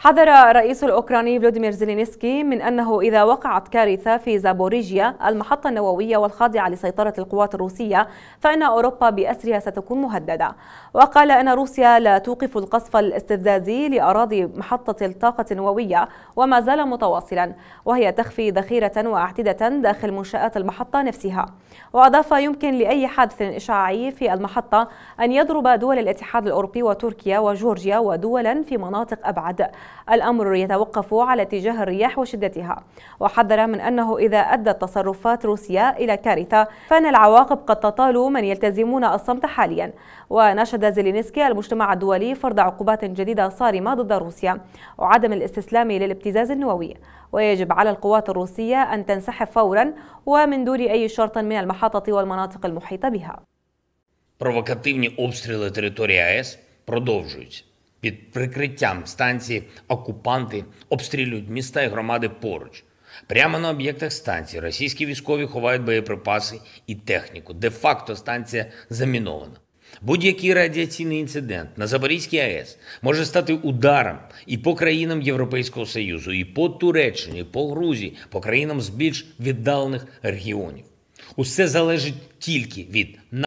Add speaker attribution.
Speaker 1: حذر الرئيس الأوكراني فلوديمير زيلينسكي من أنه إذا وقعت كارثة في زابوريجيا المحطة النووية والخاضعة لسيطرة القوات الروسية فإن أوروبا بأسرها ستكون مهددة وقال أن روسيا لا توقف القصف الاستفزازي لأراضي محطة الطاقة النووية وما زال متواصلا وهي تخفي ذخيرة وأعتدة داخل منشآت المحطة نفسها وأضاف يمكن لأي حادث إشعاعي في المحطة أن يضرب دول الاتحاد الأوروبي وتركيا وجورجيا ودولا في مناطق أبعد الأمر يتوقف على اتجاه الرياح وشدتها وحذر من أنه إذا أدت تصرفات روسيا إلى كارثة فإن العواقب قد تطال من يلتزمون الصمت حاليا وناشد زيلينسكي المجتمع الدولي فرض عقوبات جديدة صارمة ضد روسيا وعدم الاستسلام للابتزاز النووي ويجب على القوات الروسية أن تنسحب فورا ومن دون أي شرط من المحطة والمناطق المحيطة بها
Speaker 2: Провокативні обстріли території АЕС продовжуються. Під прикриттям станції окупанти обстрілюють міста і громади поруч. Прямо на об'єктах станції російські військові ховають боєприпаси і техніку. Де-факто станція замінована. Будь-який радіаційний інцидент на Запорізькій АЕС може стати ударом і по країнам Європейського Союзу, і по Туреччині, і по Грузії, по країнам з більш віддалених регіонів. Усе залежить тільки від